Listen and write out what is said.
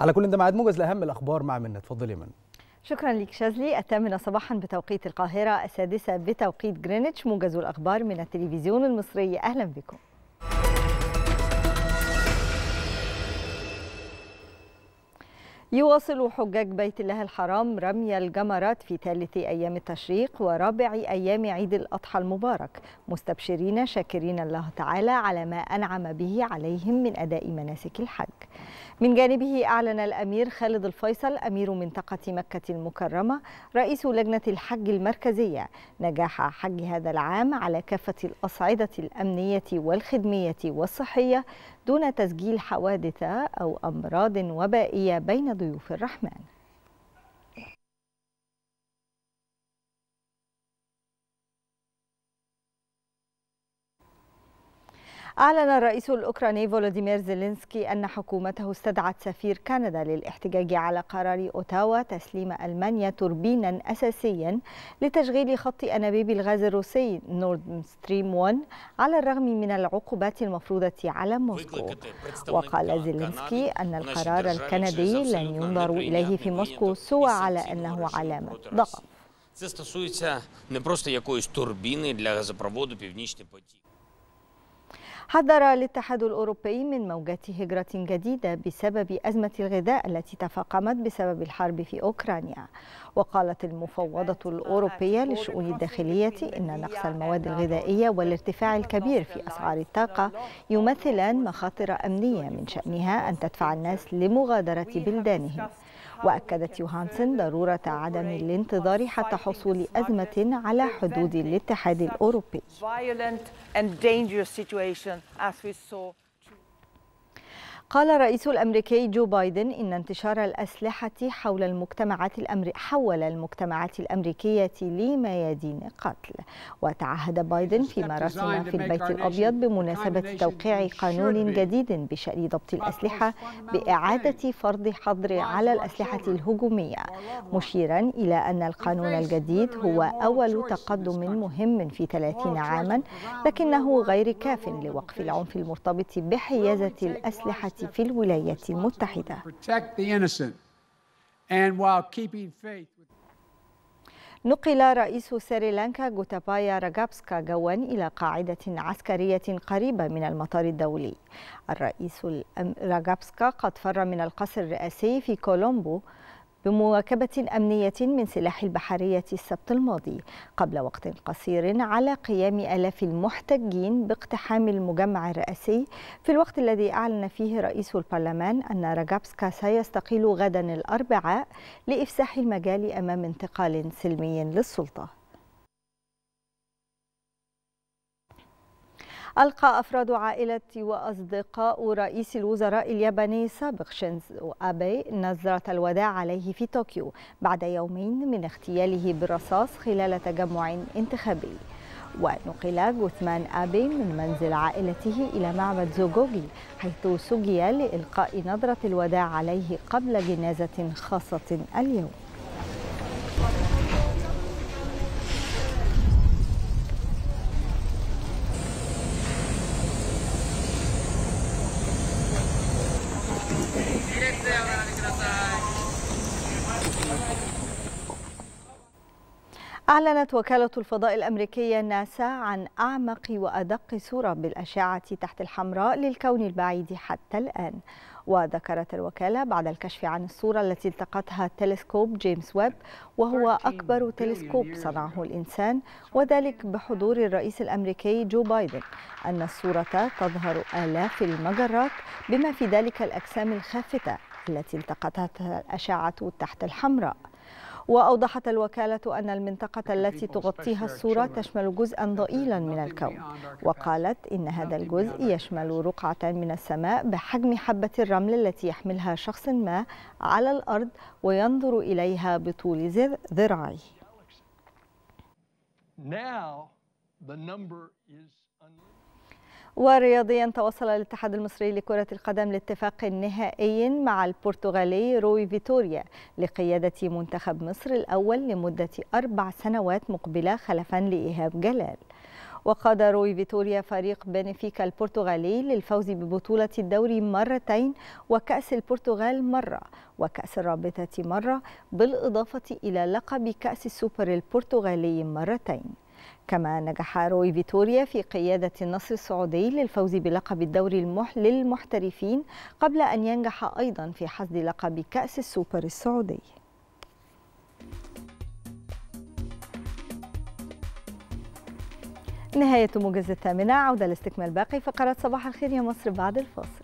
على كل ده معاد موجز لاهم الاخبار مع منى اتفضلي يا منى شكرا لك شاذلي الثامنة صباحا بتوقيت القاهرة السادسة بتوقيت جرينتش موجز الأخبار من التلفزيون المصري أهلا بكم يواصل حجاج بيت الله الحرام رمي الجمرات في ثالث أيام التشريق ورابع أيام عيد الأضحى المبارك مستبشرين شاكرين الله تعالى على ما أنعم به عليهم من أداء مناسك الحج من جانبه أعلن الأمير خالد الفيصل أمير منطقة مكة المكرمة رئيس لجنة الحج المركزية نجاح حج هذا العام على كافة الأصعدة الأمنية والخدمية والصحية دون تسجيل حوادث أو أمراض وبائية بين ضيوف الرحمن أعلن الرئيس الأوكراني فولوديمير زيلينسكي أن حكومته استدعت سفير كندا للاحتجاج على قرار أوتاوا تسليم ألمانيا توربينا أساسيا لتشغيل خط أنابيب الغاز الروسي نورد ستريم 1 على الرغم من العقوبات المفروضة على موسكو وقال زيلينسكي أن القرار الكندي لن ينظر إليه في موسكو سوى على أنه علامة ضغط Це стосується не просто якоїсь турбіни для газопроводу Північний потік. حذر الاتحاد الأوروبي من موجة هجرة جديدة بسبب أزمة الغذاء التي تفاقمت بسبب الحرب في أوكرانيا وقالت المفوضة الأوروبية للشؤون الداخلية إن نقص المواد الغذائية والارتفاع الكبير في أسعار الطاقة يمثلان مخاطر أمنية من شأنها أن تدفع الناس لمغادرة بلدانهم وأكدت يوهانسن ضرورة عدم الانتظار حتى حصول أزمة على حدود الاتحاد الأوروبي قال الرئيس الأمريكي جو بايدن إن انتشار الأسلحة حول المجتمعات الأمري... حول المجتمعات الأمريكية لميادين قتل وتعهد بايدن في مراسم في البيت الأبيض بمناسبة توقيع قانون جديد بشأن ضبط الأسلحة بإعادة فرض حظر على الأسلحة الهجومية مشيرا إلى أن القانون الجديد هو أول تقدم مهم في 30 عاما لكنه غير كاف لوقف العنف المرتبط بحيازة الأسلحة في الولايات المتحدة نقل رئيس سريلانكا غوتابايا راجابسكا جوا إلى قاعدة عسكرية قريبة من المطار الدولي الرئيس راجابسكا قد فر من القصر الرئاسي في كولومبو بمواكبة أمنية من سلاح البحرية السبت الماضي قبل وقت قصير على قيام ألاف المحتجين باقتحام المجمع الرئاسي في الوقت الذي أعلن فيه رئيس البرلمان أن راجابسكا سيستقيل غدا الأربعاء لإفساح المجال أمام انتقال سلمي للسلطة ألقى أفراد عائلة وأصدقاء رئيس الوزراء الياباني السابق شينزو أبي نظرة الوداع عليه في طوكيو بعد يومين من اغتياله بالرصاص خلال تجمع انتخابي ونقل جثمان أبي من منزل عائلته إلى معبد زوجوجي حيث سجي لإلقاء نظرة الوداع عليه قبل جنازة خاصة اليوم أعلنت وكالة الفضاء الأمريكية ناسا عن أعمق وأدق صورة بالأشعة تحت الحمراء للكون البعيد حتى الآن وذكرت الوكالة بعد الكشف عن الصورة التي التقطها تلسكوب جيمس ويب وهو أكبر تلسكوب صنعه الإنسان وذلك بحضور الرئيس الأمريكي جو بايدن أن الصورة تظهر آلاف المجرات بما في ذلك الأجسام الخافتة التي التقطتها الأشعة تحت الحمراء وأوضحت الوكالة أن المنطقة التي تغطيها الصورة تشمل جزءا ضئيلا من الكون وقالت إن هذا الجزء يشمل رقعة من السماء بحجم حبة الرمل التي يحملها شخص ما على الأرض وينظر إليها بطول ذراعي Now, the number is ورياضيا توصل الاتحاد المصري لكرة القدم لاتفاق نهائي مع البرتغالي روي فيتوريا لقيادة منتخب مصر الأول لمدة أربع سنوات مقبلة خلفا لإيهاب جلال وقاد روي فيتوريا فريق بنفيكا البرتغالي للفوز ببطولة الدوري مرتين وكأس البرتغال مرة وكأس الرابطة مرة بالإضافة إلى لقب كأس السوبر البرتغالي مرتين كما نجح روي فيتوريا في قيادة النصر السعودي للفوز بلقب الدوري المح للمحترفين قبل أن ينجح أيضا في حصد لقب كأس السوبر السعودي نهاية موجز الثامنة عودة لاستكمال باقي فقرات صباح الخير يا مصر بعد الفاصل